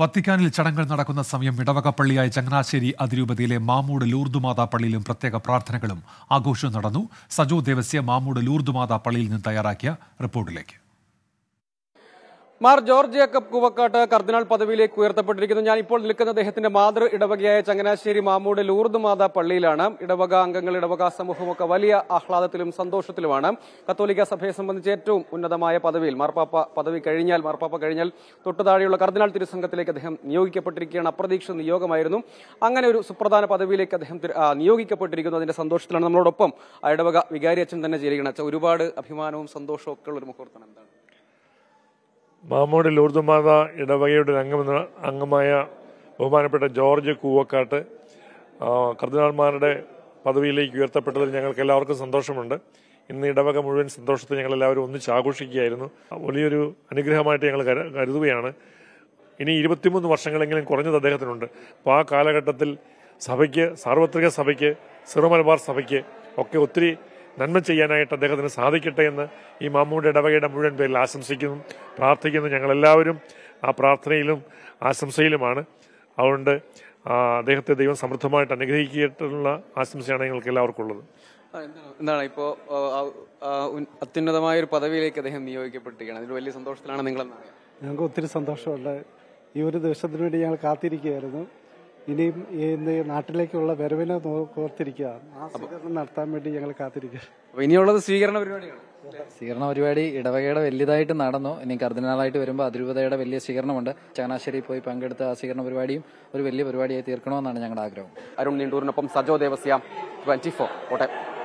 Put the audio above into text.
വത്തിക്കാനിൽ ചടങ്ങുകൾ നടക്കുന്ന സമയം ഇടവക പള്ളിയായ ചങ്ങനാശ്ശേരി അതിരൂപതയിലെ മാമൂട് ലൂർദുമാതാ പള്ളിയിലും പ്രത്യേക പ്രാർത്ഥനകളും ആഘോഷവും നടന്നു സജോ ദേവസ്യ മാമൂട് ലൂർദുമാതാ പള്ളിയിൽ നിന്ന് തയ്യാറാക്കിയ റിപ്പോർട്ടിലേക്ക് മാർ ജോർജ് ജേക്കബ് കൂവക്കാട്ട് കർദിനാൾ പദവിയിലേക്ക് ഉയർത്തപ്പെട്ടിരിക്കുന്നു ഞാൻ ഇപ്പോൾ നിൽക്കുന്ന അദ്ദേഹത്തിന്റെ മാതൃ ഇടവകയായ ചങ്ങനാശ്ശേരി മാമൂട് ലൂർദ് മാതാ പള്ളിയിലാണ് ഇടവക അംഗങ്ങൾ ഇടവക സമൂഹമൊക്കെ വലിയ ആഹ്ലാദത്തിലും സന്തോഷത്തിലുമാണ് കത്തോലിക്ക സഭയെ സംബന്ധിച്ച് ഏറ്റവും ഉന്നതമായ പദവിയിൽ മാർപ്പാപ്പ പദവി കഴിഞ്ഞാൽ മാർപ്പാപ്പ കഴിഞ്ഞാൽ തൊട്ടു താഴെയുള്ള കർദിനാൾ തിരുസംഘത്തിലേക്ക് അദ്ദേഹം നിയോഗിക്കപ്പെട്ടിരിക്കുകയാണ് അപ്രതീക്ഷിത നിയോഗമായിരുന്നു അങ്ങനെ ഒരു സുപ്രധാന പദവിയിലേക്ക് അദ്ദേഹം നിയോഗിക്കപ്പെട്ടിരിക്കുന്നു അതിന്റെ സന്തോഷത്തിലാണ് നമ്മളോടൊപ്പം ഇടവക വികാരി അച്ഛൻ തന്നെ ചേരുകയാണ് ഒരുപാട് അഭിമാനവും സന്തോഷവും ഒക്കെ ഉള്ള ഒരു മുഹൂർത്തം എന്താണ് മാമോട് ലൂർദുമാത ഇടവകയുടെ അംഗമെന്ന അംഗമായ ബഹുമാനപ്പെട്ട ജോർജ് കൂവക്കാട്ട് കർദിനാൾമാരുടെ പദവിയിലേക്ക് ഉയർത്തപ്പെട്ടതിൽ ഞങ്ങൾക്ക് എല്ലാവർക്കും സന്തോഷമുണ്ട് ഇന്ന് ഇടവക മുഴുവൻ സന്തോഷത്തിൽ ഞങ്ങൾ എല്ലാവരും ഒന്നിച്ച് ആഘോഷിക്കുകയായിരുന്നു വലിയൊരു അനുഗ്രഹമായിട്ട് ഞങ്ങൾ കരുതുകയാണ് ഇനി ഇരുപത്തിമൂന്ന് വർഷങ്ങളെങ്കിലും കുറഞ്ഞത് അദ്ദേഹത്തിനുണ്ട് അപ്പോൾ ആ കാലഘട്ടത്തിൽ സഭയ്ക്ക് സാർവത്രിക സഭയ്ക്ക് സിറോ മലബാർ സഭയ്ക്ക് ഒക്കെ ഒത്തിരി നന്മ ചെയ്യാനായിട്ട് അദ്ദേഹത്തിന് സാധിക്കട്ടെ എന്ന് ഈ മാമ്മൂടെ ഇടവകയുടെ മുഴുവൻ പേരിൽ ആശംസിക്കുന്നു പ്രാർത്ഥിക്കുന്നു ഞങ്ങളെല്ലാവരും ആ പ്രാർത്ഥനയിലും ആശംസയിലുമാണ് അതുകൊണ്ട് അദ്ദേഹത്തെ ദൈവം സമൃദ്ധമായിട്ട് അനുഗ്രഹിക്കട്ടുള്ള ആശംസയാണ് ഞങ്ങൾക്ക് എല്ലാവർക്കും ഉള്ളത് എന്താണ് ഇപ്പോൾ അത്യുന്നതമായ ഒരു പദവിയിലേക്ക് അദ്ദേഹം നിയോഗിക്കപ്പെട്ടിരിക്കുകയാണ് അതിൽ വലിയ സന്തോഷത്തിലാണ് നിങ്ങളെന്നാണ് ഞങ്ങൾക്ക് ഒത്തിരി സന്തോഷമുണ്ട് ഈ ഒരു ദിവസത്തിന് വേണ്ടി ഞങ്ങൾ കാത്തിരിക്കുകയായിരുന്നു ഇനിയും ഈ നാട്ടിലേക്കുള്ള വരവിനെ ഓർത്തിരിക്കുകയാണ് ആ സ്വീകരണം നടത്താൻ വേണ്ടി ഞങ്ങൾ കാത്തിരിക്കുക ഇനിയുള്ളത് സ്വീകരണ പരിപാടിയാണ് സ്വീകരണ പരിപാടി ഇടവകയുടെ വലിയതായിട്ട് നടന്നു ഇനി കർദിനാളായിട്ട് വരുമ്പോൾ അതിരൂപതയുടെ വലിയ സ്വീകരണമുണ്ട് ചങ്ങനാശ്ശേരി പോയി പങ്കെടുത്ത ആ സ്വീകരണ പരിപാടിയും ഒരു വലിയ പരിപാടിയായി തീർക്കണമെന്നാണ് ഞങ്ങളുടെ ആഗ്രഹം അരുൺ നീണ്ടൂരിനൊപ്പം സജോ ദേവസ്യ ട്വന്റി ഫോർ കോട്ടയം